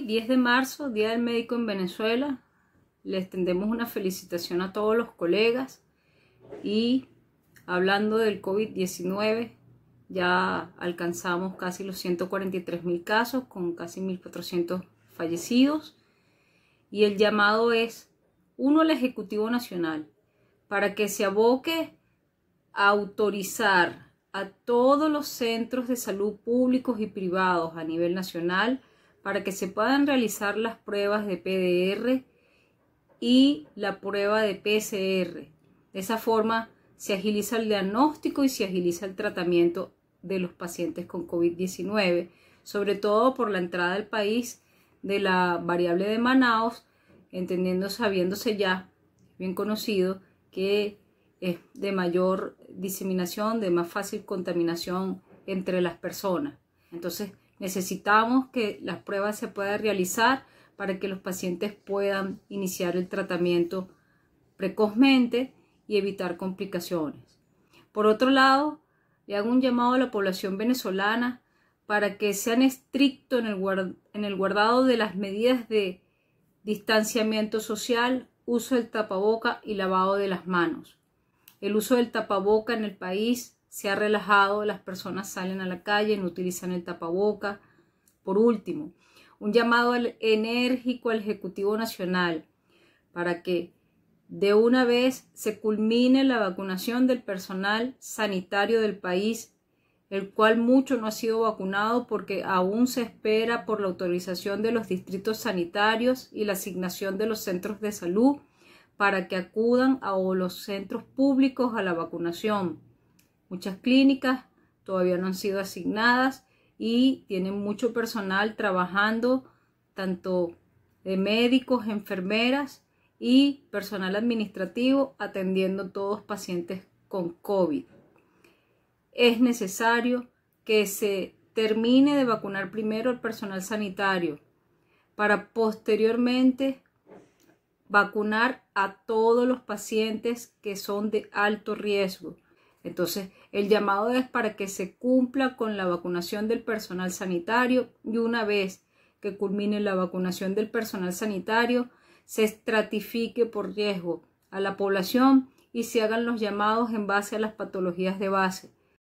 10 de marzo, Día del Médico en Venezuela. Les extendemos una felicitación a todos los colegas y hablando del COVID-19, ya alcanzamos casi los 143 mil casos con casi 1.400 fallecidos y el llamado es uno al Ejecutivo Nacional para que se aboque a autorizar a todos los centros de salud públicos y privados a nivel nacional para que se puedan realizar las pruebas de PDR y la prueba de PCR. De esa forma se agiliza el diagnóstico y se agiliza el tratamiento de los pacientes con COVID-19, sobre todo por la entrada al país de la variable de Manaus, entendiendo, sabiéndose ya, bien conocido, que es de mayor diseminación, de más fácil contaminación entre las personas. Entonces, Necesitamos que las pruebas se puedan realizar para que los pacientes puedan iniciar el tratamiento precozmente y evitar complicaciones. Por otro lado, le hago un llamado a la población venezolana para que sean estrictos en el, en el guardado de las medidas de distanciamiento social, uso del tapaboca y lavado de las manos. El uso del tapaboca en el país se ha relajado, las personas salen a la calle, no utilizan el tapaboca. Por último, un llamado enérgico al Ejecutivo Nacional para que de una vez se culmine la vacunación del personal sanitario del país, el cual mucho no ha sido vacunado porque aún se espera por la autorización de los distritos sanitarios y la asignación de los centros de salud para que acudan a los centros públicos a la vacunación. Muchas clínicas todavía no han sido asignadas y tienen mucho personal trabajando, tanto de médicos, enfermeras y personal administrativo atendiendo todos pacientes con COVID. Es necesario que se termine de vacunar primero al personal sanitario para posteriormente vacunar a todos los pacientes que son de alto riesgo entonces, el llamado es para que se cumpla con la vacunación del personal sanitario y una vez que culmine la vacunación del personal sanitario, se estratifique por riesgo a la población y se hagan los llamados en base a las patologías de base.